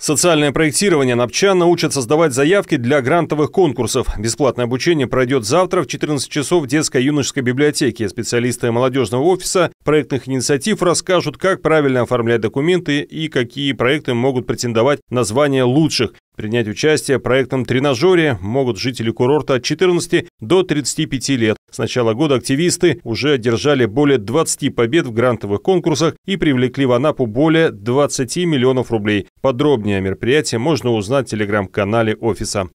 Социальное проектирование Напчан научат создавать заявки для грантовых конкурсов. Бесплатное обучение пройдет завтра в 14 часов в детско-юношеской библиотеке. Специалисты молодежного офиса проектных инициатив расскажут, как правильно оформлять документы и какие проекты могут претендовать на звание лучших. Принять участие в проектном тренажере могут жители курорта от 14 до 35 лет. С начала года активисты уже одержали более 20 побед в грантовых конкурсах и привлекли в Анапу более 20 миллионов рублей. Подробнее о мероприятии можно узнать в телеграм-канале офиса.